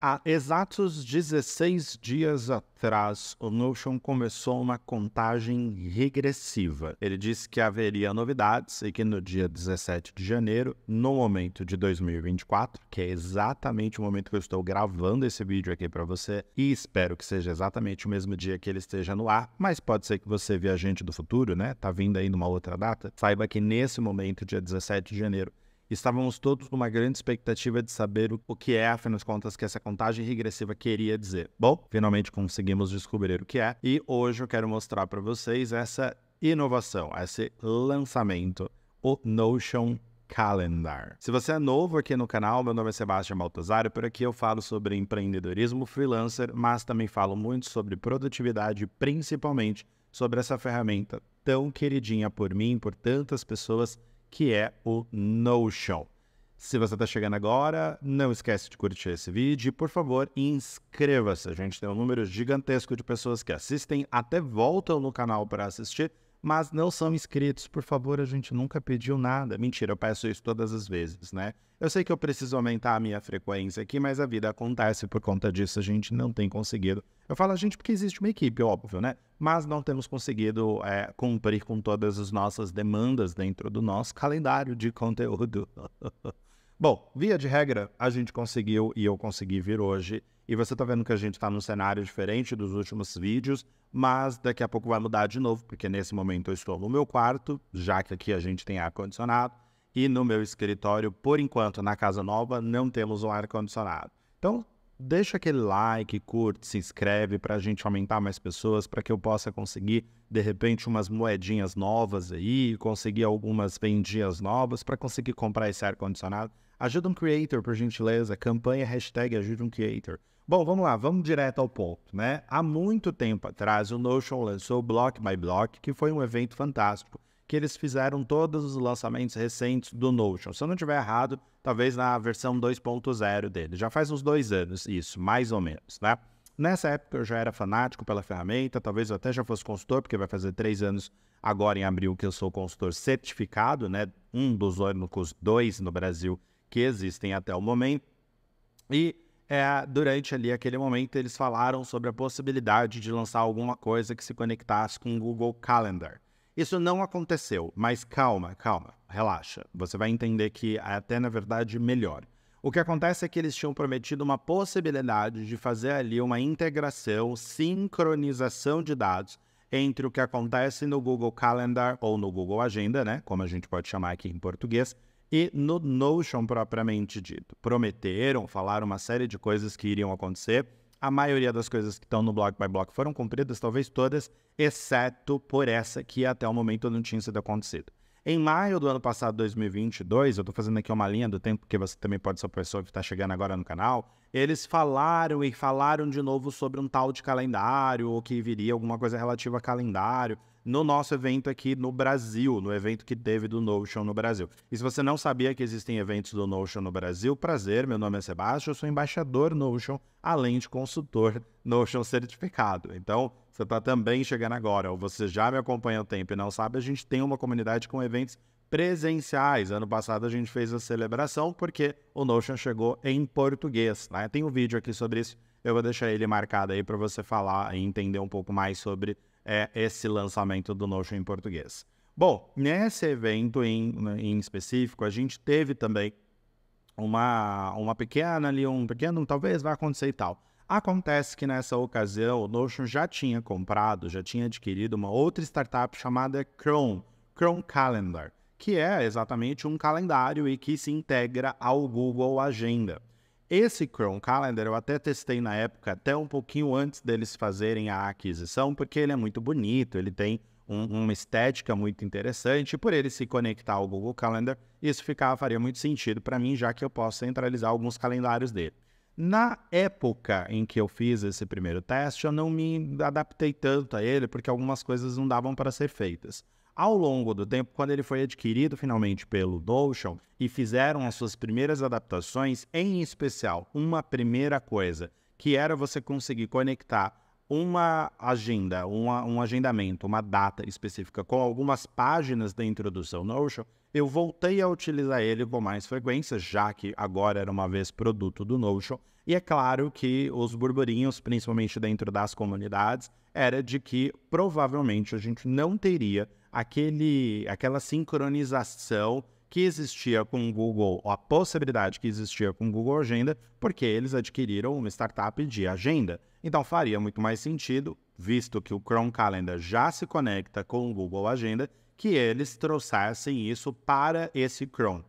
Há exatos 16 dias atrás, o Notion começou uma contagem regressiva. Ele disse que haveria novidades e que no dia 17 de janeiro, no momento de 2024, que é exatamente o momento que eu estou gravando esse vídeo aqui para você, e espero que seja exatamente o mesmo dia que ele esteja no ar, mas pode ser que você viajante do futuro, né? Tá vindo aí numa outra data. Saiba que nesse momento, dia 17 de janeiro, Estávamos todos numa grande expectativa de saber o que é, afinal de contas, que essa contagem regressiva queria dizer. Bom, finalmente conseguimos descobrir o que é e hoje eu quero mostrar para vocês essa inovação, esse lançamento, o Notion Calendar. Se você é novo aqui no canal, meu nome é Sebastião Baltazar e por aqui eu falo sobre empreendedorismo freelancer, mas também falo muito sobre produtividade, principalmente sobre essa ferramenta tão queridinha por mim, por tantas pessoas que é o Notion. Se você está chegando agora, não esquece de curtir esse vídeo e, por favor, inscreva-se. A gente tem um número gigantesco de pessoas que assistem, até voltam no canal para assistir, mas não são inscritos. Por favor, a gente nunca pediu nada. Mentira, eu peço isso todas as vezes, né? Eu sei que eu preciso aumentar a minha frequência aqui, mas a vida acontece por conta disso, a gente não tem conseguido. Eu falo a gente porque existe uma equipe, óbvio, né? Mas não temos conseguido é, cumprir com todas as nossas demandas dentro do nosso calendário de conteúdo. Bom, via de regra, a gente conseguiu e eu consegui vir hoje. E você está vendo que a gente está num cenário diferente dos últimos vídeos, mas daqui a pouco vai mudar de novo, porque nesse momento eu estou no meu quarto, já que aqui a gente tem ar-condicionado, e no meu escritório, por enquanto, na casa nova, não temos um ar-condicionado. Então, deixa aquele like, curte, se inscreve para a gente aumentar mais pessoas, para que eu possa conseguir, de repente, umas moedinhas novas aí, conseguir algumas vendinhas novas para conseguir comprar esse ar-condicionado. Ajuda um creator, por gentileza. Campanha hashtag ajuda um creator. Bom, vamos lá, vamos direto ao ponto, né? Há muito tempo atrás, o Notion lançou o Block by Block, que foi um evento fantástico, que eles fizeram todos os lançamentos recentes do Notion. Se eu não estiver errado, talvez na versão 2.0 dele. Já faz uns dois anos isso, mais ou menos, né? Nessa época eu já era fanático pela ferramenta, talvez eu até já fosse consultor, porque vai fazer três anos agora em abril que eu sou consultor certificado, né? Um dos únicos dois no Brasil que existem até o momento. E é, durante ali aquele momento eles falaram sobre a possibilidade de lançar alguma coisa que se conectasse com o Google Calendar. Isso não aconteceu, mas calma, calma, relaxa. Você vai entender que é até na verdade melhor. O que acontece é que eles tinham prometido uma possibilidade de fazer ali uma integração, sincronização de dados entre o que acontece no Google Calendar ou no Google Agenda, né, como a gente pode chamar aqui em português, e no Notion propriamente dito. Prometeram, falaram uma série de coisas que iriam acontecer. A maioria das coisas que estão no Block by Block foram cumpridas, talvez todas, exceto por essa que até o momento não tinha sido acontecido. Em maio do ano passado, 2022, eu estou fazendo aqui uma linha do tempo, porque você também pode ser a pessoa que está chegando agora no canal, eles falaram e falaram de novo sobre um tal de calendário, ou que viria alguma coisa relativa a calendário no nosso evento aqui no Brasil, no evento que teve do Notion no Brasil. E se você não sabia que existem eventos do Notion no Brasil, prazer, meu nome é Sebastião, eu sou embaixador Notion, além de consultor Notion certificado. Então, você está também chegando agora, ou você já me acompanha o tempo e não sabe, a gente tem uma comunidade com eventos presenciais. Ano passado a gente fez a celebração porque o Notion chegou em português. Né? Tem um vídeo aqui sobre isso, eu vou deixar ele marcado aí para você falar e entender um pouco mais sobre é esse lançamento do Notion em português. Bom, nesse evento em, em específico, a gente teve também uma, uma pequena ali, um pequeno, talvez vai acontecer e tal. Acontece que nessa ocasião o Notion já tinha comprado, já tinha adquirido uma outra startup chamada Chrome, Chrome Calendar, que é exatamente um calendário e que se integra ao Google Agenda. Esse Chrome Calendar eu até testei na época, até um pouquinho antes deles fazerem a aquisição, porque ele é muito bonito, ele tem um, uma estética muito interessante. E por ele se conectar ao Google Calendar, isso ficava, faria muito sentido para mim, já que eu posso centralizar alguns calendários dele. Na época em que eu fiz esse primeiro teste, eu não me adaptei tanto a ele, porque algumas coisas não davam para ser feitas. Ao longo do tempo, quando ele foi adquirido finalmente pelo Notion e fizeram as suas primeiras adaptações, em especial, uma primeira coisa, que era você conseguir conectar uma agenda, uma, um agendamento, uma data específica com algumas páginas dentro do seu Notion, eu voltei a utilizar ele com mais frequência, já que agora era uma vez produto do Notion. E é claro que os burburinhos, principalmente dentro das comunidades, era de que provavelmente a gente não teria aquele, aquela sincronização que existia com o Google, a possibilidade que existia com o Google Agenda, porque eles adquiriram uma startup de agenda. Então faria muito mais sentido, visto que o Chrome Calendar já se conecta com o Google Agenda, que eles trouxessem isso para esse Chrome.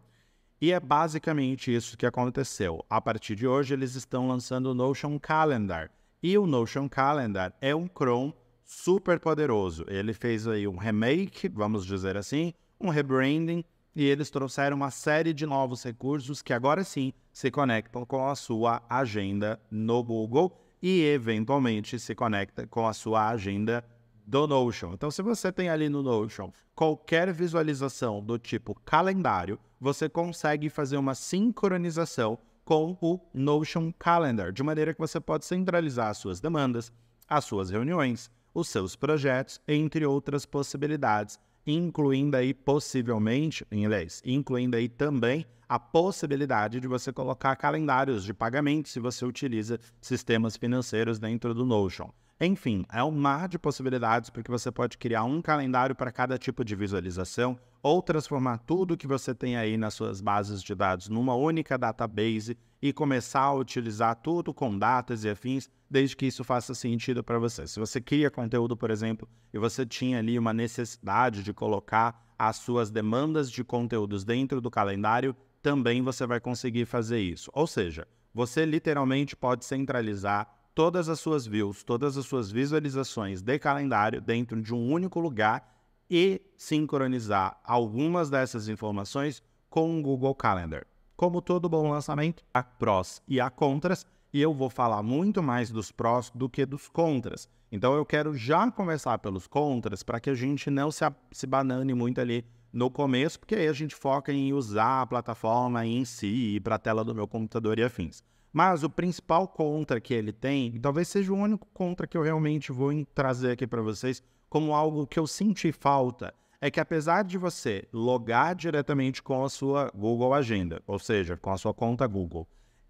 E é basicamente isso que aconteceu. A partir de hoje, eles estão lançando o Notion Calendar. E o Notion Calendar é um Chrome super poderoso. Ele fez aí um remake, vamos dizer assim, um rebranding, e eles trouxeram uma série de novos recursos que agora sim se conectam com a sua agenda no Google e eventualmente se conecta com a sua agenda do Notion. Então, se você tem ali no Notion qualquer visualização do tipo calendário, você consegue fazer uma sincronização com o Notion Calendar, de maneira que você pode centralizar as suas demandas, as suas reuniões, os seus projetos, entre outras possibilidades, incluindo aí possivelmente, em inglês, incluindo aí também a possibilidade de você colocar calendários de pagamento se você utiliza sistemas financeiros dentro do Notion. Enfim, é um mar de possibilidades porque você pode criar um calendário para cada tipo de visualização ou transformar tudo que você tem aí nas suas bases de dados numa única database e começar a utilizar tudo com datas e afins, desde que isso faça sentido para você. Se você cria conteúdo, por exemplo, e você tinha ali uma necessidade de colocar as suas demandas de conteúdos dentro do calendário, também você vai conseguir fazer isso. Ou seja, você literalmente pode centralizar todas as suas views, todas as suas visualizações de calendário dentro de um único lugar e sincronizar algumas dessas informações com o Google Calendar. Como todo bom lançamento, há prós e há contras, e eu vou falar muito mais dos prós do que dos contras. Então eu quero já começar pelos contras para que a gente não se, se banane muito ali no começo, porque aí a gente foca em usar a plataforma em si, para a tela do meu computador e afins. Mas o principal contra que ele tem, e talvez seja o único contra que eu realmente vou trazer aqui para vocês, como algo que eu senti falta, é que apesar de você logar diretamente com a sua Google Agenda, ou seja, com a sua conta Google,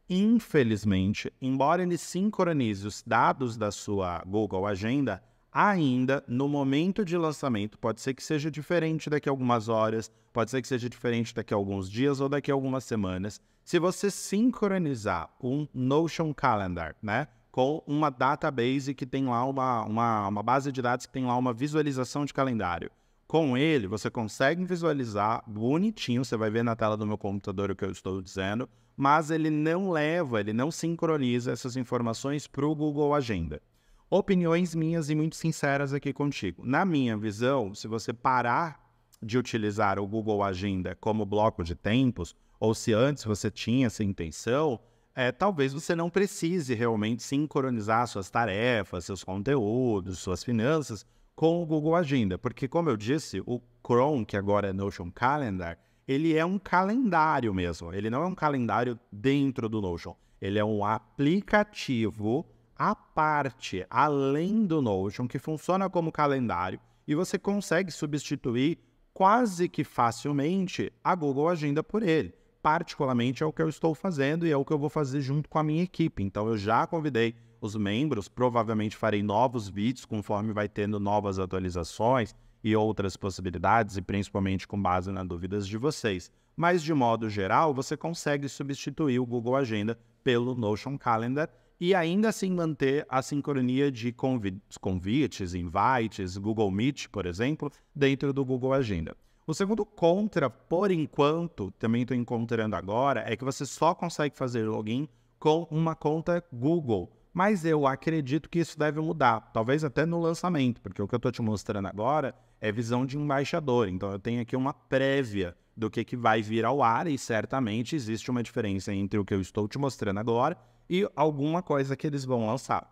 infelizmente, embora ele sincronize os dados da sua Google Agenda, ainda no momento de lançamento, pode ser que seja diferente daqui a algumas horas, pode ser que seja diferente daqui a alguns dias ou daqui a algumas semanas, se você sincronizar um Notion Calendar, né? Com uma database que tem lá uma, uma, uma base de dados que tem lá uma visualização de calendário. Com ele, você consegue visualizar bonitinho, você vai ver na tela do meu computador o que eu estou dizendo, mas ele não leva, ele não sincroniza essas informações para o Google Agenda. Opiniões minhas e muito sinceras aqui contigo. Na minha visão, se você parar de utilizar o Google Agenda como bloco de tempos, ou se antes você tinha essa intenção, é, talvez você não precise realmente sincronizar suas tarefas, seus conteúdos, suas finanças com o Google Agenda, porque como eu disse, o Chrome, que agora é Notion Calendar, ele é um calendário mesmo. Ele não é um calendário dentro do Notion. Ele é um aplicativo à parte, além do Notion, que funciona como calendário e você consegue substituir quase que facilmente a Google Agenda por ele particularmente é o que eu estou fazendo e é o que eu vou fazer junto com a minha equipe. Então eu já convidei os membros, provavelmente farei novos vídeos conforme vai tendo novas atualizações e outras possibilidades, e principalmente com base nas dúvidas de vocês. Mas de modo geral, você consegue substituir o Google Agenda pelo Notion Calendar e ainda assim manter a sincronia de convites, convites, invites, Google Meet, por exemplo, dentro do Google Agenda. O segundo contra, por enquanto, também estou encontrando agora, é que você só consegue fazer login com uma conta Google. Mas eu acredito que isso deve mudar, talvez até no lançamento, porque o que eu estou te mostrando agora é visão de embaixador. Então eu tenho aqui uma prévia do que, que vai vir ao ar e certamente existe uma diferença entre o que eu estou te mostrando agora e alguma coisa que eles vão lançar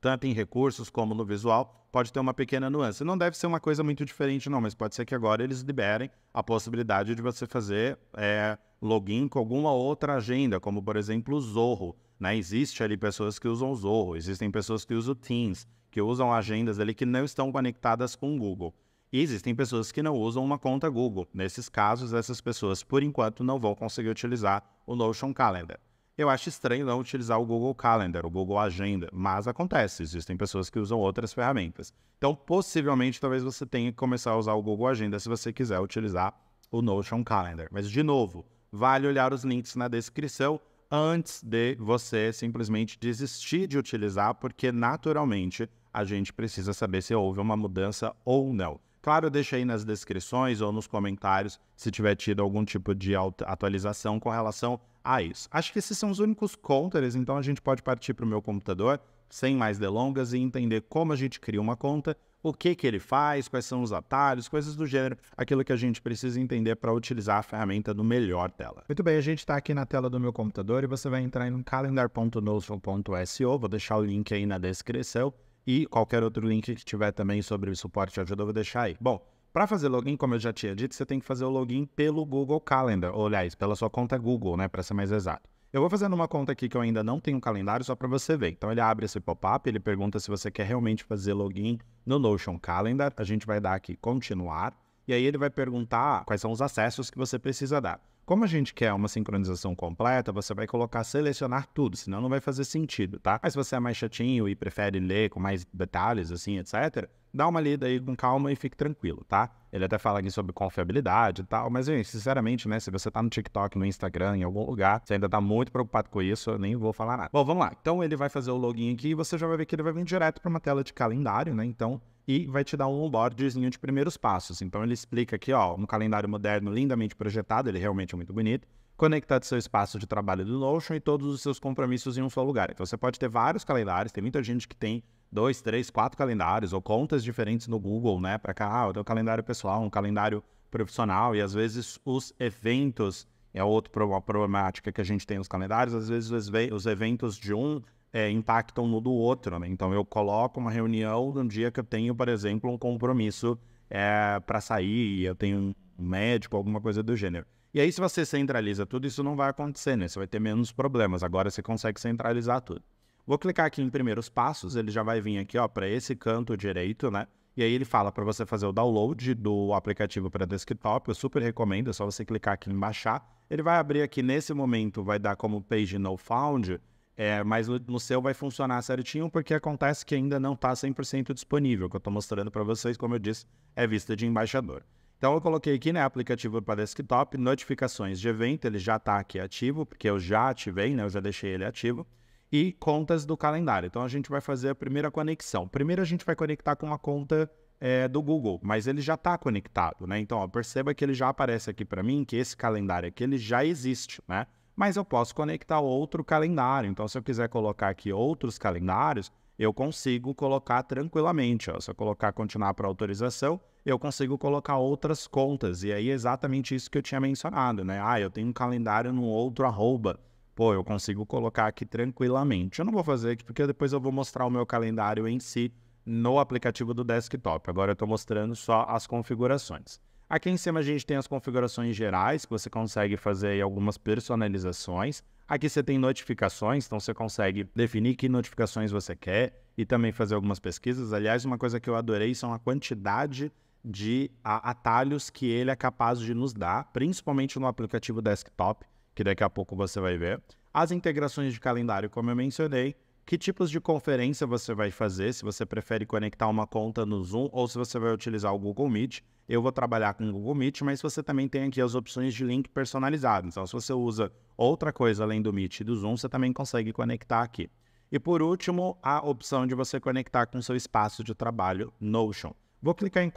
tanto em recursos como no visual, pode ter uma pequena nuance. Não deve ser uma coisa muito diferente, não, mas pode ser que agora eles liberem a possibilidade de você fazer é, login com alguma outra agenda, como por exemplo o Zorro. Né? Existe ali pessoas que usam o Zorro, existem pessoas que usam o Teams, que usam agendas ali que não estão conectadas com o Google. E existem pessoas que não usam uma conta Google. Nesses casos, essas pessoas, por enquanto, não vão conseguir utilizar o Notion Calendar. Eu acho estranho não utilizar o Google Calendar, o Google Agenda, mas acontece, existem pessoas que usam outras ferramentas. Então, possivelmente, talvez você tenha que começar a usar o Google Agenda se você quiser utilizar o Notion Calendar. Mas, de novo, vale olhar os links na descrição antes de você simplesmente desistir de utilizar, porque naturalmente a gente precisa saber se houve uma mudança ou não. Claro, deixa aí nas descrições ou nos comentários se tiver tido algum tipo de atualização com relação a isso. Acho que esses são os únicos counters, então a gente pode partir para o meu computador, sem mais delongas, e entender como a gente cria uma conta, o que, que ele faz, quais são os atalhos, coisas do gênero, aquilo que a gente precisa entender para utilizar a ferramenta no melhor dela. Muito bem, a gente está aqui na tela do meu computador e você vai entrar em calendar.notion.so, vou deixar o link aí na descrição. E qualquer outro link que tiver também sobre o suporte e ajuda, eu vou deixar aí. Bom, para fazer login, como eu já tinha dito, você tem que fazer o login pelo Google Calendar, ou aliás, pela sua conta Google, né, para ser mais exato. Eu vou fazendo uma conta aqui que eu ainda não tenho calendário, só para você ver. Então ele abre esse pop-up, ele pergunta se você quer realmente fazer login no Notion Calendar. A gente vai dar aqui continuar, e aí ele vai perguntar quais são os acessos que você precisa dar. Como a gente quer uma sincronização completa, você vai colocar selecionar tudo, senão não vai fazer sentido, tá? Mas se você é mais chatinho e prefere ler com mais detalhes, assim, etc., dá uma lida aí com calma e fique tranquilo, tá? Ele até fala aqui sobre confiabilidade e tal, mas, gente, sinceramente, né, se você tá no TikTok, no Instagram, em algum lugar, você ainda tá muito preocupado com isso, eu nem vou falar nada. Bom, vamos lá. Então, ele vai fazer o login aqui e você já vai ver que ele vai vir direto para uma tela de calendário, né? Então, e vai te dar um onboardzinho de primeiros passos. Então ele explica aqui, ó, um calendário moderno lindamente projetado, ele realmente é muito bonito, conectado seu espaço de trabalho do Notion e todos os seus compromissos em um só lugar. Então você pode ter vários calendários, tem muita gente que tem dois, três, quatro calendários ou contas diferentes no Google, né? Para cá, ah, eu tenho um calendário pessoal, um calendário profissional e às vezes os eventos é outra problemática que a gente tem nos calendários, às vezes os eventos de um é, impactam no do outro. Né? Então, eu coloco uma reunião num dia que eu tenho, por exemplo, um compromisso é, eh, para sair, eu tenho um médico, alguma coisa do gênero. E aí, se você centraliza tudo, isso não vai acontecer, né? Você vai ter menos problemas. Agora você consegue centralizar tudo. Vou clicar aqui em primeiros passos, ele já vai vir aqui, ó, para esse canto direito, né? E aí ele fala para você fazer o download do aplicativo para desktop, eu super recomendo, é só você clicar aqui em baixar. Ele vai abrir aqui nesse momento, vai dar como page no found, é, mas no, seu vai funcionar certinho, porque acontece que ainda não está 100% disponível, que eu estou mostrando para vocês, como eu disse, é vista de embaixador. Então eu coloquei aqui, né, aplicativo para desktop, notificações de evento, ele já está aqui ativo, porque eu já ativei, né, eu já deixei ele ativo, e contas do calendário. Então a gente vai fazer a primeira conexão. Primeiro a gente vai conectar com a conta é, do Google, mas ele já está conectado, né? Então ó, perceba que ele já aparece aqui para mim, que esse calendário aqui ele já existe, né? mas eu posso conectar outro calendário. Então, se eu quiser colocar aqui outros calendários, eu consigo colocar tranquilamente. Ó. Se eu colocar continuar para autorização, eu consigo colocar outras contas. E aí é exatamente isso que eu tinha mencionado, né? Ah, eu tenho um calendário no outro arroba. Pô, eu consigo colocar aqui tranquilamente. Eu não vou fazer aqui porque depois eu vou mostrar o meu calendário em si no aplicativo do desktop. Agora eu estou mostrando só as configurações. Aqui em cima a gente tem as configurações gerais, que você consegue fazer algumas personalizações. Aqui você tem notificações, então você consegue definir que notificações você quer e também fazer algumas pesquisas. Aliás, uma coisa que eu adorei são a quantidade de atalhos que ele é capaz de nos dar, principalmente no aplicativo desktop, que daqui a pouco você vai ver. As integrações de calendário, como eu mencionei, que tipos de conferência você vai fazer, se você prefere conectar uma conta no Zoom ou se você vai utilizar o Google Meet. Eu vou trabalhar com o Google Meet, mas você também tem aqui as opções de link personalizado. Então, se você usa outra coisa além do Meet e do Zoom, você também consegue conectar aqui. E por último, a opção de você conectar com seu espaço de trabalho Notion. Vou clicar em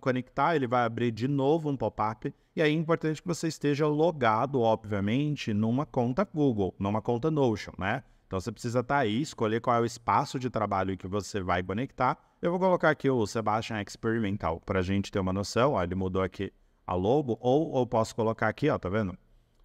conectar, ele vai abrir de novo um pop-up. E aí é importante que você esteja logado, obviamente, numa conta Google, numa conta Notion, né? Então você precisa estar tá aí, escolher qual é o espaço de trabalho que você vai conectar. Eu vou colocar aqui o Sebastian Experimental para a gente ter uma noção. Ó, ah, ele mudou aqui a logo, ou eu posso colocar aqui, ó, tá vendo?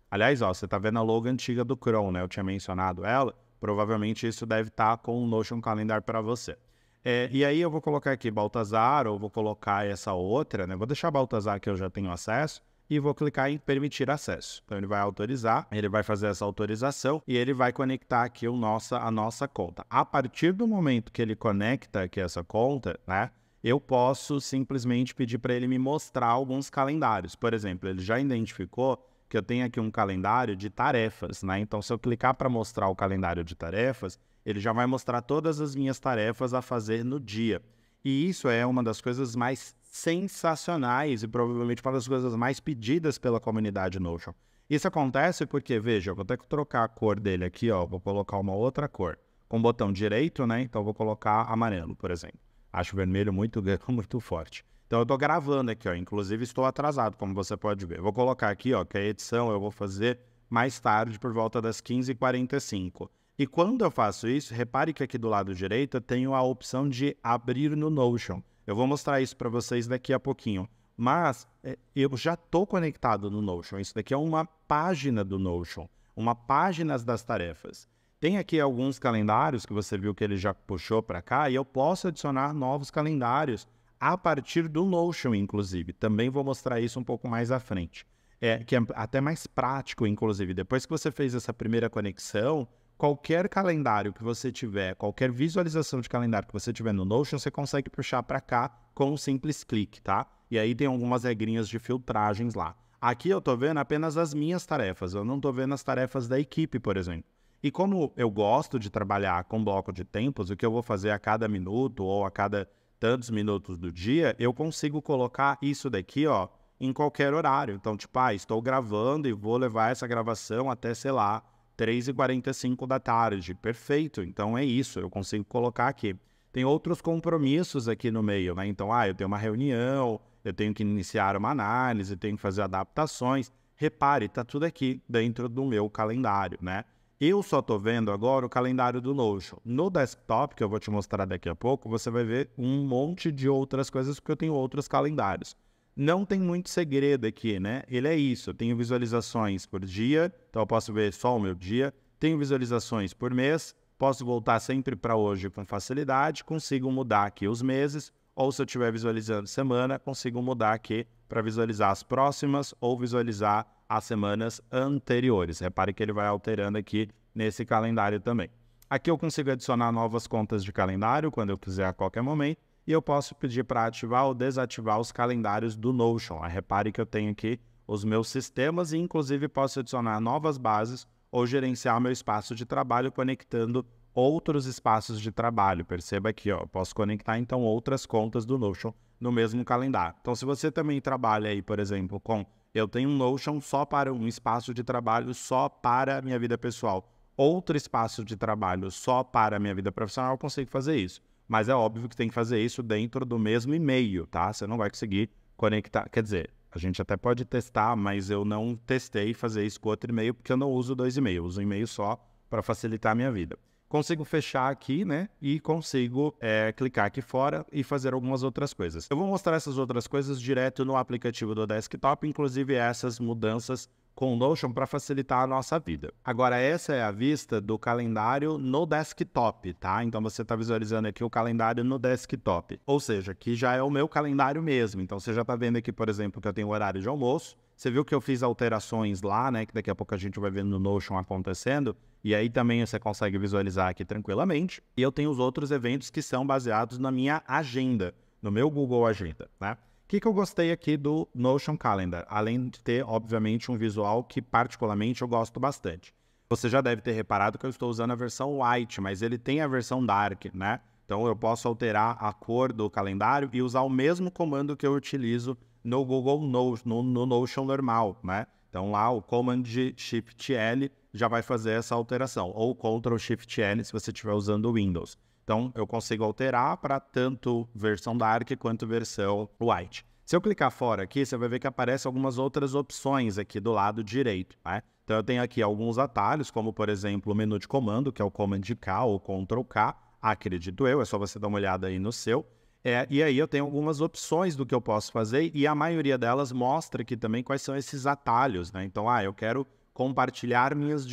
Aliás, ó, você tá vendo a logo antiga do Chrome, né? Eu tinha mencionado ela. Provavelmente isso deve estar tá com o Notion Calendar para você. É, e aí eu vou colocar aqui Baltazar, ou vou colocar essa outra, né? Vou deixar Baltazar que eu já tenho acesso e vou clicar em permitir acesso. Então ele vai autorizar, ele vai fazer essa autorização e ele vai conectar aqui o nossa, a nossa conta. A partir do momento que ele conecta aqui essa conta, né? Eu posso simplesmente pedir para ele me mostrar alguns calendários. Por exemplo, ele já identificou que eu tenho aqui um calendário de tarefas, né? Então, se eu clicar para mostrar o calendário de tarefas, ele já vai mostrar todas as minhas tarefas a fazer no dia. E isso é uma das coisas mais sensacionais e provavelmente uma das coisas mais pedidas pela comunidade Notion. Isso acontece porque, veja, eu vou ter que trocar a cor dele aqui, ó, vou colocar uma outra cor. Com o botão direito, né? Então vou colocar amarelo, por exemplo. Acho vermelho muito muito forte. Então eu estou gravando aqui, ó, inclusive estou atrasado, como você pode ver. Vou colocar aqui, ó, que a edição eu vou fazer mais tarde por volta das 15h45. E quando eu faço isso, repare que aqui do lado direito eu tenho a opção de abrir no Notion. Eu vou mostrar isso para vocês daqui a pouquinho. Mas é, eu já estou conectado no Notion. Isso daqui é uma página do Notion, uma página das tarefas. Tem aqui alguns calendários que você viu que ele já puxou para cá e eu posso adicionar novos calendários a partir do Notion, inclusive. Também vou mostrar isso um pouco mais à frente. É, que é até mais prático, inclusive. Depois que você fez essa primeira conexão, qualquer calendário que você tiver, qualquer visualização de calendário que você tiver no Notion, você consegue puxar para cá com um simples clique, tá? E aí tem algumas regrinhas de filtragens lá. Aqui eu estou vendo apenas as minhas tarefas, eu não estou vendo as tarefas da equipe, por exemplo. E como eu gosto de trabalhar com bloco de tempos, o que eu vou fazer a cada minuto ou a cada tantos minutos do dia, eu consigo colocar isso daqui, ó, em qualquer horário. Então, tipo, ah, estou gravando e vou levar essa gravação até, sei lá, 3h45 da tarde. Perfeito, então é isso, eu consigo colocar aqui. Tem outros compromissos aqui no meio, né? Então, ah, eu tenho uma reunião, eu tenho que iniciar uma análise, tenho que fazer adaptações. Repare, está tudo aqui dentro do meu calendário, né? Eu só estou vendo agora o calendário do Notion. No desktop, que eu vou te mostrar daqui a pouco, você vai ver um monte de outras coisas, porque eu tenho outros calendários não tem muito segredo aqui, né? Ele é isso. Eu tenho visualizações por dia, então eu posso ver só o meu dia. Tenho visualizações por mês, posso voltar sempre para hoje com facilidade, consigo mudar aqui os meses, ou se eu estiver visualizando semana, consigo mudar aqui para visualizar as próximas ou visualizar as semanas anteriores. Repare que ele vai alterando aqui nesse calendário também. Aqui eu consigo adicionar novas contas de calendário quando eu quiser a qualquer momento e eu posso pedir para ativar ou desativar os calendários do Notion. Ah, repare que eu tenho aqui os meus sistemas e, inclusive, posso adicionar novas bases ou gerenciar meu espaço de trabalho conectando outros espaços de trabalho. Perceba aqui, ó, posso conectar então outras contas do Notion no mesmo calendário. Então, se você também trabalha aí, por exemplo, com eu tenho um Notion só para um espaço de trabalho, só para minha vida pessoal, outro espaço de trabalho só para minha vida profissional, eu consigo fazer isso mas é óbvio que tem que fazer isso dentro do mesmo e-mail, tá? Você não vai conseguir conectar. Quer dizer, a gente até pode testar, mas eu não testei fazer isso com outro e-mail porque eu não uso dois e-mails, uso um e-mail só para facilitar a minha vida. Consigo fechar aqui, né? E consigo é, clicar aqui fora e fazer algumas outras coisas. Eu vou mostrar essas outras coisas direto no aplicativo do desktop, inclusive essas mudanças com o Notion para facilitar a nossa vida. Agora, essa é a vista do calendário no desktop, tá? Então você está visualizando aqui o calendário no desktop. Ou seja, que já é o meu calendário mesmo. Então você já está vendo aqui, por exemplo, que eu tenho horário de almoço. Você viu que eu fiz alterações lá, né? Que daqui a pouco a gente vai vendo no Notion acontecendo. E aí também você consegue visualizar aqui tranquilamente. E eu tenho os outros eventos que são baseados na minha agenda, no meu Google Agenda, né? que, que eu gostei aqui do Notion Calendar? Além de ter, obviamente, um visual que particularmente eu gosto bastante. Você já deve ter reparado que eu estou usando a versão white, mas ele tem a versão dark, né? Então eu posso alterar a cor do calendário e usar o mesmo comando que eu utilizo no Google Notion, no, no Notion normal, né? Então lá o Command Shift L já vai fazer essa alteração, ou Ctrl Shift L se você estiver usando Windows. Então, eu consigo alterar para tanto versão dark quanto versão white. Se eu clicar fora aqui, você vai ver que aparecem algumas outras opções aqui do lado direito. Né? Então, eu tenho aqui alguns atalhos, como, por exemplo, o menu de comando, que é o Command K ou Ctrl K. Acredito eu, é só você dar uma olhada aí no seu. É, e aí eu tenho algumas opções do que eu posso fazer e a maioria delas mostra aqui também quais são esses atalhos, né? Então, ah, eu quero compartilhar minhas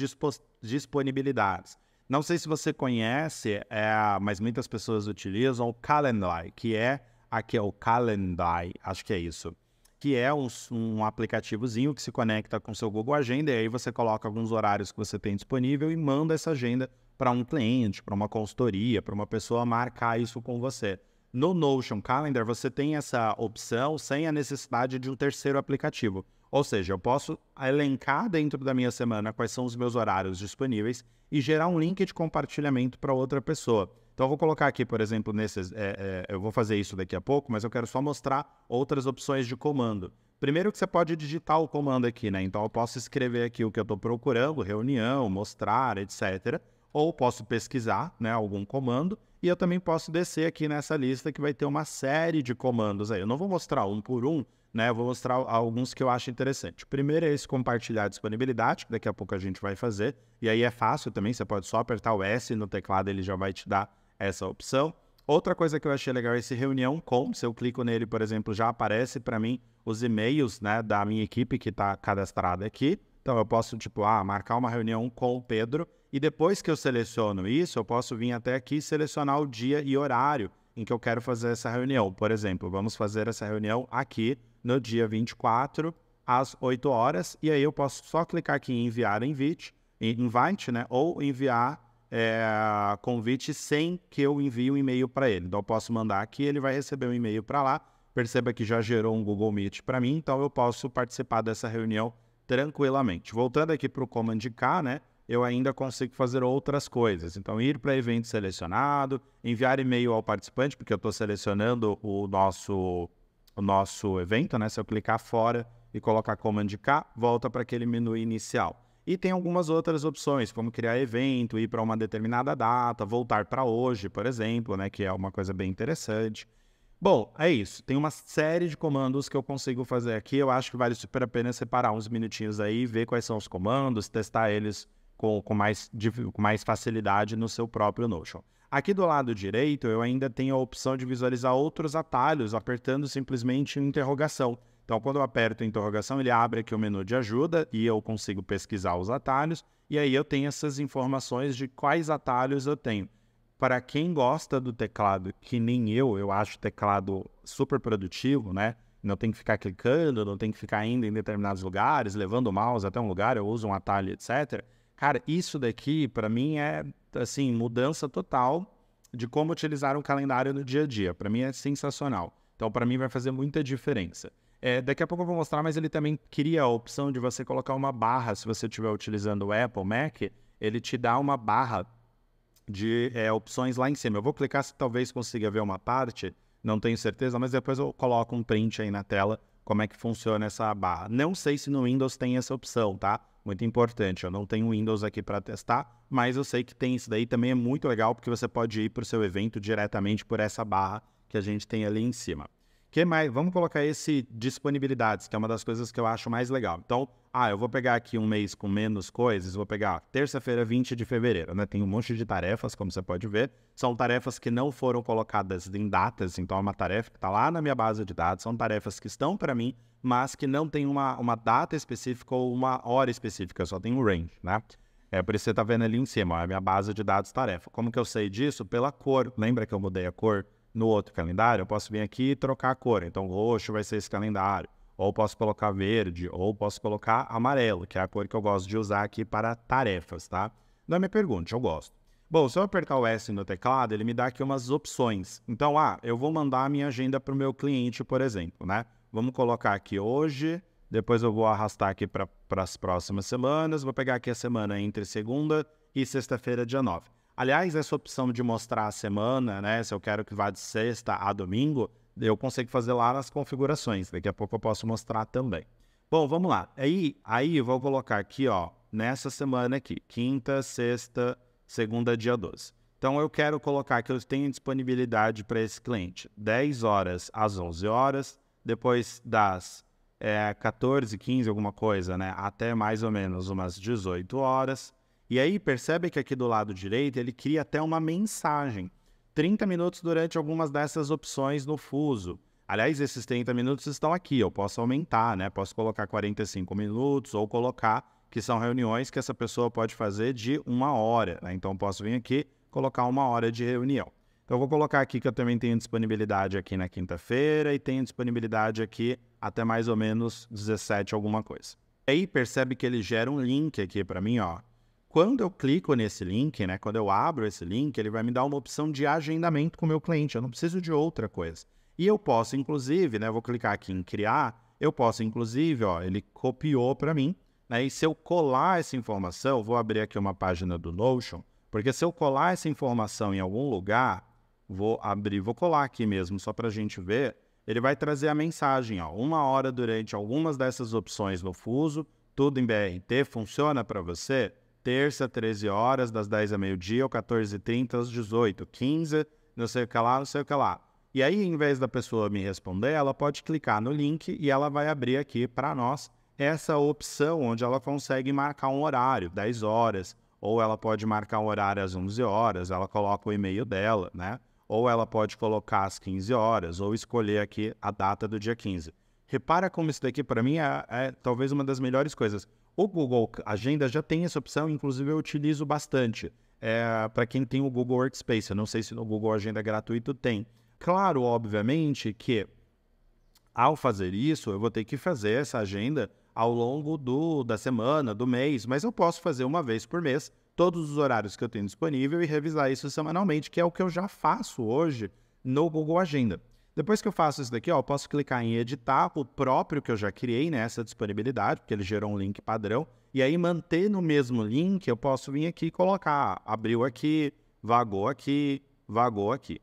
disponibilidades. Não sei se você conhece, é, mas muitas pessoas utilizam o Calendly, que é aqui é o Calendly, acho que é isso, que é um, um aplicativozinho que se conecta com seu Google Agenda e aí você coloca alguns horários que você tem disponível e manda essa agenda para um cliente, para uma consultoria, para uma pessoa marcar isso com você. No Notion Calendar, você tem essa opção sem a necessidade de um terceiro aplicativo. Ou seja, eu posso elencar dentro da minha semana quais são os meus horários disponíveis e gerar um link de compartilhamento para outra pessoa. Então, eu vou colocar aqui, por exemplo, nesses. É, é, eu vou fazer isso daqui a pouco, mas eu quero só mostrar outras opções de comando. Primeiro, que você pode digitar o comando aqui, né? Então, eu posso escrever aqui o que eu estou procurando, reunião, mostrar, etc. Ou posso pesquisar né, algum comando. E eu também posso descer aqui nessa lista que vai ter uma série de comandos aí. Eu não vou mostrar um por um, né? Eu vou mostrar alguns que eu acho interessante. O primeiro é esse compartilhar disponibilidade, que daqui a pouco a gente vai fazer. E aí é fácil também, você pode só apertar o S no teclado, ele já vai te dar essa opção. Outra coisa que eu achei legal é esse reunião com. Se eu clico nele, por exemplo, já aparece para mim os e-mails né, da minha equipe que está cadastrada aqui. Então eu posso, tipo, ah, marcar uma reunião com o Pedro. E depois que eu seleciono isso, eu posso vir até aqui e selecionar o dia e horário em que eu quero fazer essa reunião. Por exemplo, vamos fazer essa reunião aqui no dia 24, às 8 horas. E aí eu posso só clicar aqui em enviar invite, invite né? Ou enviar é, convite sem que eu envie um e-mail para ele. Então eu posso mandar aqui, ele vai receber um e-mail para lá. Perceba que já gerou um Google Meet para mim, então eu posso participar dessa reunião tranquilamente. Voltando aqui para o Command K, né? Eu ainda consigo fazer outras coisas. Então, ir para evento selecionado, enviar e-mail ao participante, porque eu estou selecionando o nosso o nosso evento, né? Se eu clicar fora e colocar command K, volta para aquele menu inicial. E tem algumas outras opções, como criar evento, ir para uma determinada data, voltar para hoje, por exemplo, né, que é uma coisa bem interessante. Bom, é isso. Tem uma série de comandos que eu consigo fazer aqui. Eu acho que vale super a pena separar uns minutinhos aí, ver quais são os comandos, testar eles com, com mais, com mais facilidade no seu próprio Notion. Aqui do lado direito, eu ainda tenho a opção de visualizar outros atalhos apertando simplesmente interrogação. Então, quando eu aperto interrogação, ele abre aqui o menu de ajuda e eu consigo pesquisar os atalhos. E aí eu tenho essas informações de quais atalhos eu tenho. Para quem gosta do teclado, que nem eu, eu acho teclado super produtivo, né? Não tem que ficar clicando, não tem que ficar indo em determinados lugares, levando o mouse até um lugar, eu uso um atalho, etc. Cara, isso daqui, para mim, é, assim, mudança total de como utilizar um calendário no dia a dia. Para mim é sensacional. Então, para mim, vai fazer muita diferença. É, daqui a pouco eu vou mostrar, mas ele também queria a opção de você colocar uma barra. Se você estiver utilizando o Apple Mac, ele te dá uma barra de é, opções lá em cima. Eu vou clicar se talvez consiga ver uma parte, não tenho certeza, mas depois eu coloco um print aí na tela como é que funciona essa barra. Não sei se no Windows tem essa opção, tá? muito importante. Eu não tenho Windows aqui para testar, mas eu sei que tem isso daí. Também é muito legal porque você pode ir para o seu evento diretamente por essa barra que a gente tem ali em cima. que mais? Vamos colocar esse disponibilidades, que é uma das coisas que eu acho mais legal. Então, ah, eu vou pegar aqui um mês com menos coisas, vou pegar terça-feira, 20 de fevereiro, né? Tem um monte de tarefas, como você pode ver. São tarefas que não foram colocadas em datas, então é uma tarefa que está lá na minha base de dados, são tarefas que estão para mim mas que não tem uma, uma data específica ou uma hora específica, só tem um range, né? É por isso que você está vendo ali em cima, é a minha base de dados tarefa. Como que eu sei disso? Pela cor. Lembra que eu mudei a cor no outro calendário? Eu posso vir aqui e trocar a cor. Então, roxo vai ser esse calendário. Ou posso colocar verde, ou posso colocar amarelo, que é a cor que eu gosto de usar aqui para tarefas, tá? Não é me pergunte, eu gosto. Bom, se eu apertar o S no teclado, ele me dá aqui umas opções. Então, ah, eu vou mandar a minha agenda para o meu cliente, por exemplo, né? Vamos colocar aqui hoje, depois eu vou arrastar aqui para as próximas semanas. Vou pegar aqui a semana entre segunda e sexta-feira, dia 9. Aliás, essa opção de mostrar a semana, né? Se eu quero que vá de sexta a domingo, eu consigo fazer lá nas configurações. Daqui a pouco eu posso mostrar também. Bom, vamos lá. Aí, aí eu vou colocar aqui, ó, nessa semana aqui, quinta, sexta, segunda, dia 12. Então eu quero colocar que eu tenho disponibilidade para esse cliente 10 horas às 11 horas, depois das é, 14, 15, alguma coisa, né? Até mais ou menos umas 18 horas. E aí percebe que aqui do lado direito ele cria até uma mensagem. 30 minutos durante algumas dessas opções no fuso. Aliás, esses 30 minutos estão aqui, eu posso aumentar, né? Posso colocar 45 minutos ou colocar que são reuniões que essa pessoa pode fazer de uma hora. Né? Então, posso vir aqui colocar uma hora de reunião. Então, eu vou colocar aqui que eu também tenho disponibilidade aqui na quinta-feira e tenho disponibilidade aqui até mais ou menos 17 alguma coisa. Aí percebe que ele gera um link aqui para mim, ó. Quando eu clico nesse link, né, quando eu abro esse link, ele vai me dar uma opção de agendamento com o meu cliente, eu não preciso de outra coisa. E eu posso, inclusive, né, vou clicar aqui em criar, eu posso, inclusive, ó, ele copiou para mim, né, e se eu colar essa informação, vou abrir aqui uma página do Notion, porque se eu colar essa informação em algum lugar, Vou abrir, vou colar aqui mesmo, só para a gente ver. Ele vai trazer a mensagem, ó, uma hora durante algumas dessas opções no fuso, tudo em BRT, funciona para você? Terça, 13 horas, das 10 a meio-dia, ou 14h30 às 18 15 não sei o que lá, não sei o que lá. E aí, em vez da pessoa me responder, ela pode clicar no link e ela vai abrir aqui para nós essa opção onde ela consegue marcar um horário, 10 horas, ou ela pode marcar um horário às 11 horas, ela coloca o e-mail dela, né? ou ela pode colocar às 15 horas, ou escolher aqui a data do dia 15. Repara como isso daqui, para mim, é, é, talvez uma das melhores coisas. O Google Agenda já tem essa opção, inclusive eu utilizo bastante é, para quem tem o Google Workspace. Eu não sei se no Google Agenda é gratuito tem. Claro, obviamente, que ao fazer isso, eu vou ter que fazer essa agenda ao longo do, da semana, do mês, mas eu posso fazer uma vez por mês todos os horários que eu tenho disponível e revisar isso semanalmente, que é o que eu já faço hoje no Google Agenda. Depois que eu faço isso daqui, ó, eu posso clicar em editar o próprio que eu já criei nessa né, disponibilidade, porque ele gerou um link padrão, e aí manter no mesmo link, eu posso vir aqui e colocar, abriu aqui, vagou aqui, vagou aqui.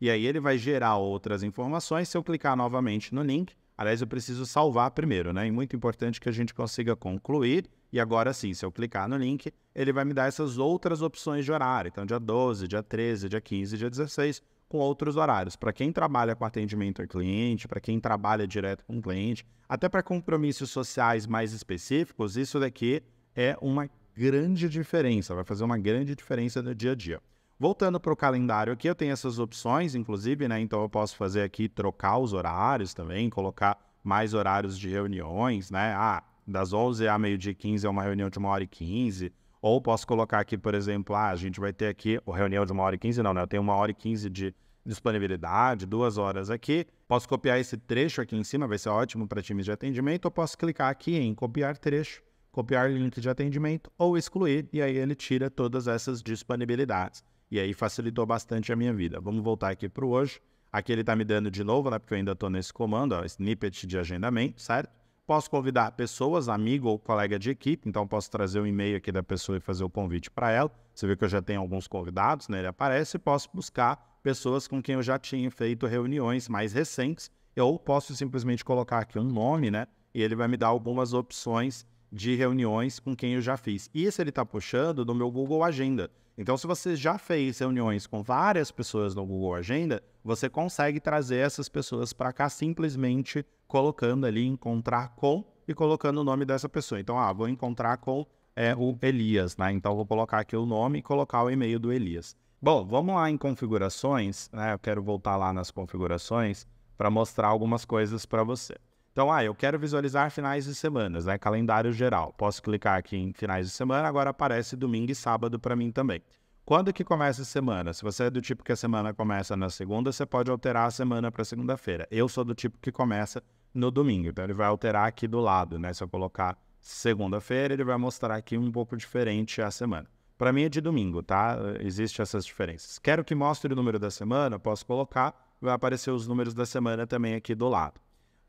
E aí ele vai gerar outras informações. Se eu clicar novamente no link, Aliás, eu preciso salvar primeiro, né? E muito importante que a gente consiga concluir. E agora sim, se eu clicar no link, ele vai me dar essas outras opções de horário. Então, dia 12, dia 13, dia 15, dia 16, com outros horários. Para quem trabalha com atendimento ao cliente, para quem trabalha direto com o cliente, até para compromissos sociais mais específicos, isso daqui é uma grande diferença, vai fazer uma grande diferença no dia a dia. Voltando para o calendário aqui, eu tenho essas opções, inclusive, né? Então eu posso fazer aqui trocar os horários também, colocar mais horários de reuniões, né? Ah, das 11 a meio-dia 15 é uma reunião de 1 hora e 15. Ou posso colocar aqui, por exemplo, ah, a gente vai ter aqui o reunião de 1 hora e 15, não, né? Eu tenho 1 hora e 15 de disponibilidade, duas horas aqui. Posso copiar esse trecho aqui em cima, vai ser ótimo para times de atendimento. Ou posso clicar aqui em copiar trecho copiar link de atendimento ou excluir, e aí ele tira todas essas disponibilidades. E aí facilitou bastante a minha vida. Vamos voltar aqui para o hoje. Aqui ele está me dando de novo, né? Porque eu ainda estou nesse comando, ó, snippet de agendamento, certo? Posso convidar pessoas, amigo ou colega de equipe, então posso trazer o um e-mail aqui da pessoa e fazer o convite para ela. Você vê que eu já tenho alguns convidados, né? Ele aparece, posso buscar pessoas com quem eu já tinha feito reuniões mais recentes, ou posso simplesmente colocar aqui um nome, né? E ele vai me dar algumas opções de reuniões com quem eu já fiz. Isso ele está puxando do meu Google Agenda. Então, se você já fez reuniões com várias pessoas no Google Agenda, você consegue trazer essas pessoas para cá simplesmente colocando ali encontrar com e colocando o nome dessa pessoa. Então, ah, vou encontrar com é, o Elias, né? Então, vou colocar aqui o nome e colocar o e-mail do Elias. Bom, vamos lá em configurações, né? Eu quero voltar lá nas configurações para mostrar algumas coisas para você. Então, ah, eu quero visualizar finais de semanas, né? Calendário geral. Posso clicar aqui em finais de semana, agora aparece domingo e sábado para mim também. Quando que começa a semana? Se você é do tipo que a semana começa na segunda, você pode alterar a semana para segunda-feira. Eu sou do tipo que começa no domingo, então ele vai alterar aqui do lado, né? Se eu colocar segunda-feira, ele vai mostrar aqui um pouco diferente a semana. Para mim é de domingo, tá? Existem essas diferenças. Quero que mostre o número da semana, posso colocar, vai aparecer os números da semana também aqui do lado.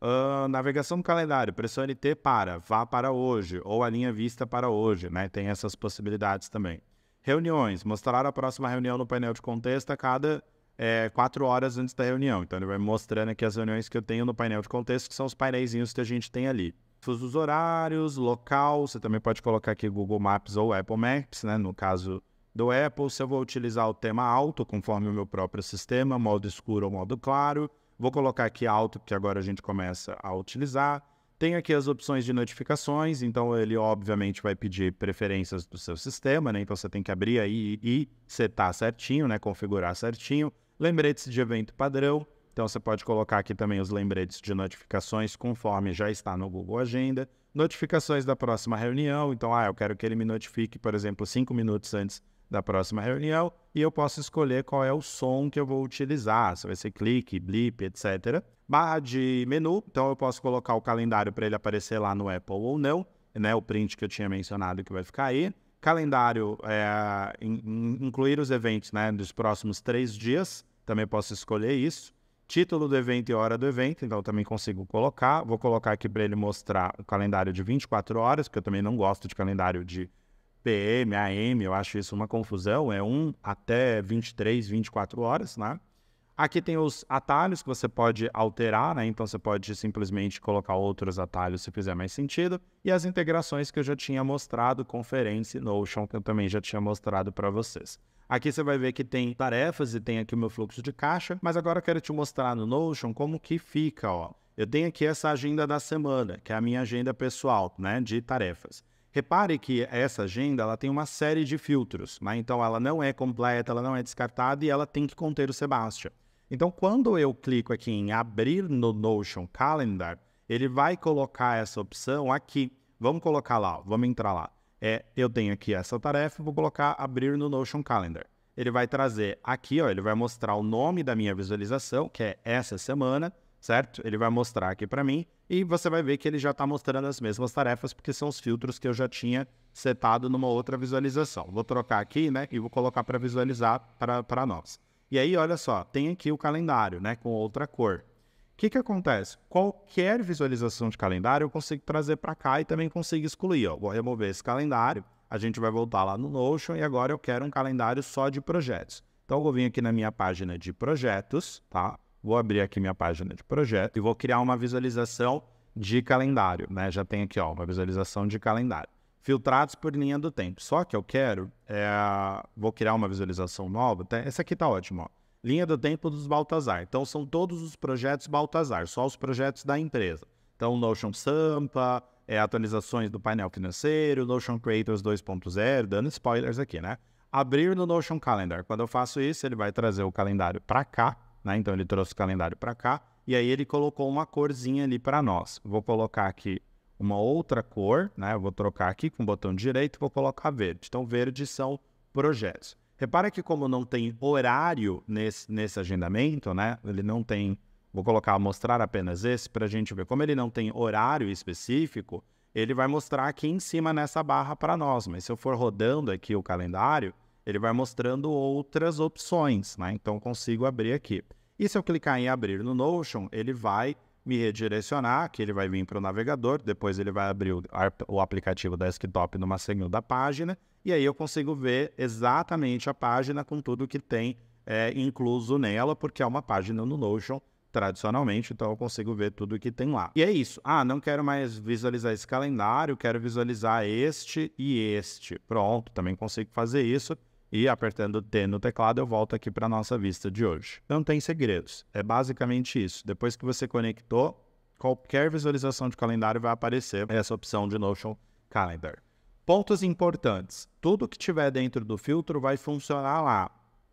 Uh, navegação do calendário, pressione T para, vá para hoje, ou a linha vista para hoje, né? Tem essas possibilidades também. Reuniões, mostrar a próxima reunião no painel de contexto a cada é, quatro horas antes da reunião. Então ele vai mostrando aqui as reuniões que eu tenho no painel de contexto, que são os painéis que a gente tem ali. Fusos horários, local, você também pode colocar aqui Google Maps ou Apple Maps, né? No caso do Apple, se eu vou utilizar o tema alto, conforme o meu próprio sistema, modo escuro ou modo claro Vou colocar aqui alto, porque agora a gente começa a utilizar. Tem aqui as opções de notificações, então ele obviamente vai pedir preferências do seu sistema, né? Então você tem que abrir aí e setar certinho, né? Configurar certinho. Lembretes de evento padrão, então você pode colocar aqui também os lembretes de notificações conforme já está no Google Agenda. Notificações da próxima reunião, então ah, eu quero que ele me notifique, por exemplo, cinco minutos antes da próxima reunião e eu posso escolher qual é o som que eu vou utilizar, se vai ser clique, blip, etc. Barra de menu, então eu posso colocar o calendário para ele aparecer lá no Apple ou não, né, o print que eu tinha mencionado que vai ficar aí. Calendário, é, incluir os eventos né, dos próximos três dias, também posso escolher isso. Título do evento e hora do evento, então também consigo colocar. Vou colocar aqui para ele mostrar o calendário de 24 horas, porque eu também não gosto de calendário de PM, AM, eu acho isso uma confusão, é um até 23, 24 horas, né? Aqui tem os atalhos que você pode alterar, né? Então você pode simplesmente colocar outros atalhos se fizer mais sentido. E as integrações que eu já tinha mostrado, Conferência e Notion, que eu também já tinha mostrado para vocês. Aqui você vai ver que tem tarefas e tem aqui o meu fluxo de caixa, mas agora eu quero te mostrar no Notion como que fica, ó. Eu tenho aqui essa agenda da semana, que é a minha agenda pessoal, né, de tarefas. Repare que essa agenda ela tem uma série de filtros, né? então ela não é completa, ela não é descartada e ela tem que conter o Sebastian. Então, quando eu clico aqui em abrir no Notion Calendar, ele vai colocar essa opção aqui. Vamos colocar lá, vamos entrar lá. É, eu tenho aqui essa tarefa, vou colocar abrir no Notion Calendar. Ele vai trazer aqui, ó, ele vai mostrar o nome da minha visualização, que é essa semana, certo? Ele vai mostrar aqui para mim e você vai ver que ele já está mostrando as mesmas tarefas, porque são os filtros que eu já tinha setado numa outra visualização. Vou trocar aqui, né? E vou colocar para visualizar para nós. E aí, olha só, tem aqui o calendário, né? Com outra cor. O que, que acontece? Qualquer visualização de calendário eu consigo trazer para cá e também consigo excluir. Ó. Vou remover esse calendário, a gente vai voltar lá no Notion e agora eu quero um calendário só de projetos. Então, eu vou vir aqui na minha página de projetos, tá? Vou abrir aqui minha página de projeto e vou criar uma visualização de calendário, né? Já tem aqui, ó, uma visualização de calendário. Filtrados por linha do tempo. Só que eu quero, é... vou criar uma visualização nova. Tá, essa aqui tá ótima, ó. Linha do tempo dos Baltazar. Então, são todos os projetos Baltazar, só os projetos da empresa. Então, Notion Sampa, é, atualizações do painel financeiro, Notion Creators 2.0, dando spoilers aqui, né? Abrir no Notion Calendar. Quando eu faço isso, ele vai trazer o calendário para cá né? Então ele trouxe o calendário para cá e aí ele colocou uma corzinha ali para nós. Vou colocar aqui uma outra cor, né? Eu vou trocar aqui com o botão direito e vou colocar verde. Então verde são projetos. Repara que como não tem horário nesse, nesse agendamento, né? Ele não tem. Vou colocar mostrar apenas esse para a gente ver. Como ele não tem horário específico, ele vai mostrar aqui em cima nessa barra para nós. Mas se eu for rodando aqui o calendário, ele vai mostrando outras opções, né? Então consigo abrir aqui. E se eu clicar em abrir no Notion, ele vai me redirecionar, que ele vai vir para o navegador, depois ele vai abrir o, o aplicativo desktop numa segunda página, e aí eu consigo ver exatamente a página com tudo que tem é, incluso nela, porque é uma página no Notion tradicionalmente, então eu consigo ver tudo que tem lá. E é isso. Ah, não quero mais visualizar esse calendário, quero visualizar este e este. Pronto, também consigo fazer isso. E apertando T no teclado, eu volto aqui para a nossa vista de hoje. Não tem segredos, é basicamente isso. Depois que você conectou, qualquer visualização de calendário vai aparecer essa opção de Notion Calendar. Pontos importantes: tudo que tiver dentro do filtro vai funcionar lá.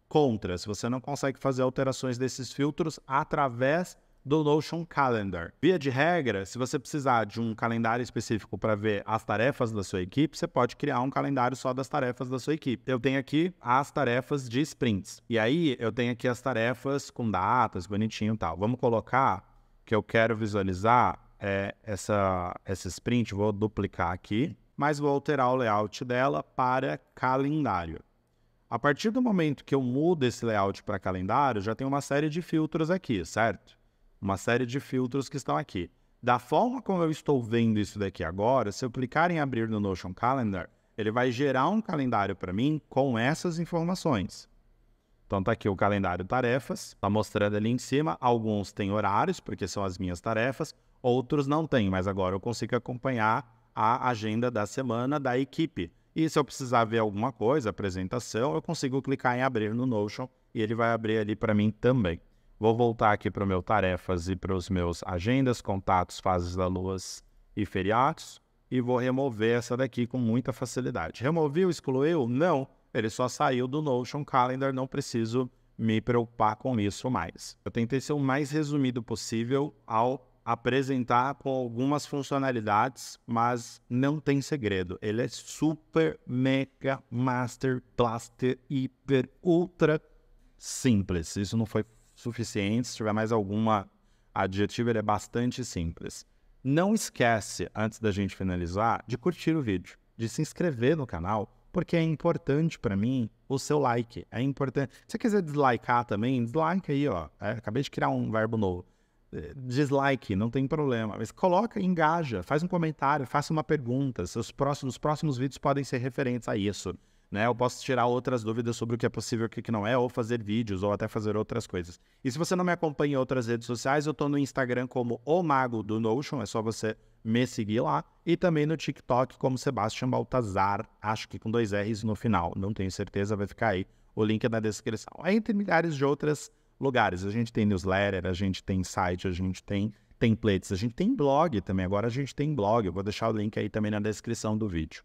Contras: você não consegue fazer alterações desses filtros através do Notion Calendar. Via de regra, se você precisar de um calendário específico para ver as tarefas da sua equipe, você pode criar um calendário só das tarefas da sua equipe. Eu tenho aqui as tarefas de sprints. E aí eu tenho aqui as tarefas com datas, bonitinho e tal. Vamos colocar que eu quero visualizar é, essa, essa sprint, vou duplicar aqui, mas vou alterar o layout dela para calendário. A partir do momento que eu mudo esse layout para calendário, já tem uma série de filtros aqui, certo? uma série de filtros que estão aqui. Da forma como eu estou vendo isso daqui agora, se eu clicar em abrir no Notion Calendar, ele vai gerar um calendário para mim com essas informações. Então tá aqui o calendário tarefas, tá mostrando ali em cima, alguns têm horários, porque são as minhas tarefas, outros não têm, mas agora eu consigo acompanhar a agenda da semana da equipe. E se eu precisar ver alguma coisa, apresentação, eu consigo clicar em abrir no Notion e ele vai abrir ali para mim também. Vou voltar aqui para o meu tarefas e para os meus agendas, contatos, fases da lua e feriados. E vou remover essa daqui com muita facilidade. Removiu, excluiu? Não. Ele só saiu do Notion Calendar, não preciso me preocupar com isso mais. Eu tentei ser o mais resumido possível ao apresentar com algumas funcionalidades, mas não tem segredo. Ele é super, mega, master, blaster, hiper, ultra simples. Isso não foi suficiente. Se tiver mais alguma adjetivo, ele é bastante simples. Não esquece, antes da gente finalizar, de curtir o vídeo, de se inscrever no canal, porque é importante para mim o seu like. É importante. Se você quiser deslikear também, dislike aí, ó. É, acabei de criar um verbo novo. É, dislike, não tem problema. Mas coloca, engaja, faz um comentário, faça uma pergunta. Seus próximos, os próximos vídeos podem ser referentes a isso. Né? Eu posso tirar outras dúvidas sobre o que é possível e o que não é, ou fazer vídeos, ou até fazer outras coisas. E se você não me acompanha em outras redes sociais, eu estou no Instagram como o Mago do Notion, é só você me seguir lá. E também no TikTok como Sebastian Baltazar, acho que com dois R's no final, não tenho certeza, vai ficar aí o link é na descrição. É entre milhares de outros lugares. A gente tem newsletter, a gente tem site, a gente tem templates, a gente tem blog também. Agora a gente tem blog, eu vou deixar o link aí também na descrição do vídeo.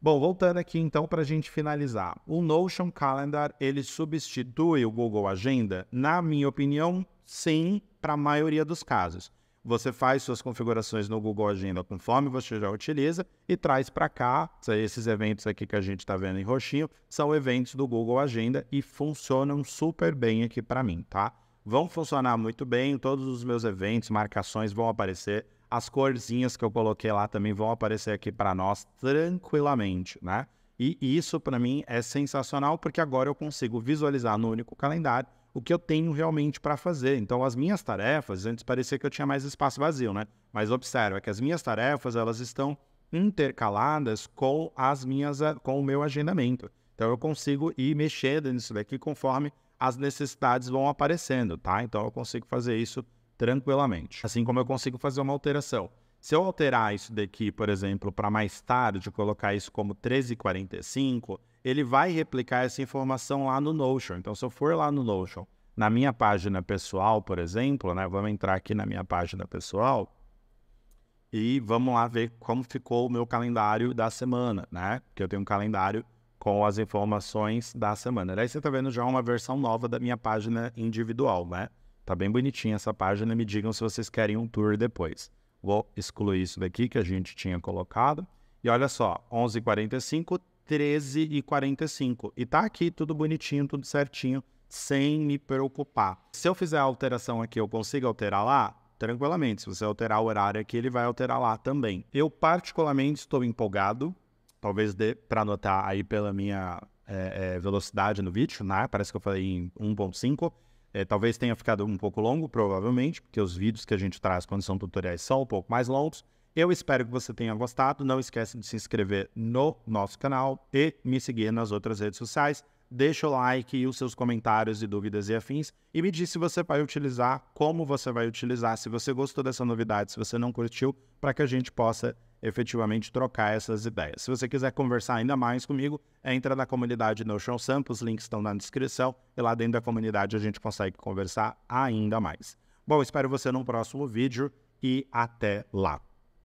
Bom, voltando aqui então para a gente finalizar. O Notion Calendar, ele substitui o Google Agenda? Na minha opinião, sim, para a maioria dos casos. Você faz suas configurações no Google Agenda conforme você já utiliza e traz para cá. Esses eventos aqui que a gente está vendo em roxinho são eventos do Google Agenda e funcionam super bem aqui para mim, tá? Vão funcionar muito bem, todos os meus eventos, marcações vão aparecer as corzinhas que eu coloquei lá também vão aparecer aqui para nós tranquilamente, né? E isso para mim é sensacional porque agora eu consigo visualizar no único calendário o que eu tenho realmente para fazer. Então, as minhas tarefas, antes parecia que eu tinha mais espaço vazio, né? Mas observa que as minhas tarefas, elas estão intercaladas com as minhas eh, com o meu agendamento. Então eu consigo ir mexendo nisso daqui conforme as necessidades vão aparecendo, tá? Então eu consigo fazer isso tranquilamente. Assim como eu consigo fazer uma alteração. Se eu alterar isso daqui, por exemplo, para mais tarde, colocar isso como 13h45, ele vai replicar essa informação lá no Notion. Então, se eu for lá no Notion, na minha página pessoal, por exemplo, né? Vamos entrar aqui na minha página pessoal e vamos lá ver como ficou o meu calendário da semana, né? Porque eu tenho um calendário com as informações da semana. Daí você está vendo já uma versão nova da minha página individual, né? Tá bem bonitinha essa página. Me digam se vocês querem um tour depois. Vou excluir isso daqui que a gente tinha colocado. E olha só, 11h45, 13h45. E tá aqui tudo bonitinho, tudo certinho, sem me preocupar. Se eu fizer a alteração aqui, eu consigo alterar lá? Tranquilamente. Se você alterar o horário aqui, ele vai alterar lá também. Eu, particularmente, estou empolgado. Talvez dê para notar aí pela minha é, é, velocidade no vídeo, né? Parece que eu falei em 1.5 é, talvez tenha ficado um pouco longo, provavelmente, porque os vídeos que a gente traz quando são tutoriais são um pouco mais longos. Eu espero que você tenha gostado. Não esquece de se inscrever no nosso canal e me seguir nas outras redes sociais. Deixa o like e os seus comentários e dúvidas e afins. E me diz se você vai utilizar, como você vai utilizar, se você gostou dessa novidade, se você não curtiu, para que a gente possa efetivamente trocar essas ideias. Se você quiser conversar ainda mais comigo, entra na comunidade Notion Samp, os links estão na descrição, e lá dentro da comunidade a gente consegue conversar ainda mais. Bom, espero você num próximo vídeo e até lá.